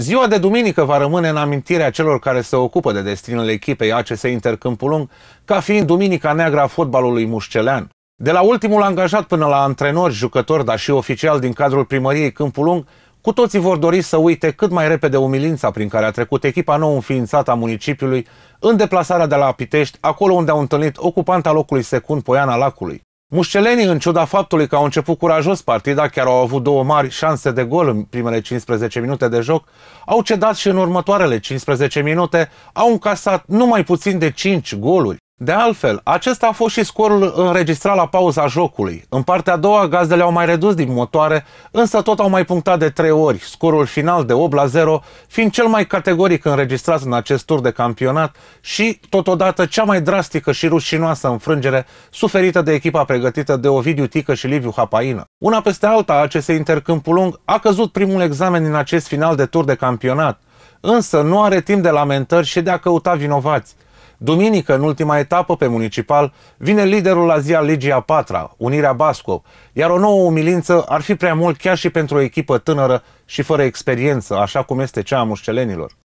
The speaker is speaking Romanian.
Ziua de duminică va rămâne în amintirea celor care se ocupă de destinul echipei ACS Câmpulung, ca fiind Duminica Neagră a fotbalului mușcelean. De la ultimul angajat până la antrenori, jucători, dar și oficial din cadrul primăriei Câmpulung, cu toții vor dori să uite cât mai repede umilința prin care a trecut echipa nou înființată a municipiului în deplasarea de la Pitești, acolo unde au întâlnit ocupanta locului secund Poiana Lacului. Mușcelenii, în ciuda faptului că au început curajos partida, chiar au avut două mari șanse de gol în primele 15 minute de joc, au cedat și în următoarele 15 minute, au încasat numai puțin de 5 goluri. De altfel, acesta a fost și scorul înregistrat la pauza jocului. În partea a doua, gazdele au mai redus din motoare, însă tot au mai punctat de 3 ori, scorul final de 8 la 0, fiind cel mai categoric înregistrat în acest tur de campionat și, totodată, cea mai drastică și rușinoasă înfrângere suferită de echipa pregătită de Ovidiu Tică și Liviu Hapaină. Una peste alta, acest intercâmpul lung a căzut primul examen din acest final de tur de campionat, însă nu are timp de lamentări și de a căuta vinovați. Duminică, în ultima etapă pe municipal, vine liderul la zi al Ligii a patra, Unirea Basco, iar o nouă umilință ar fi prea mult chiar și pentru o echipă tânără și fără experiență, așa cum este cea a mușcelenilor.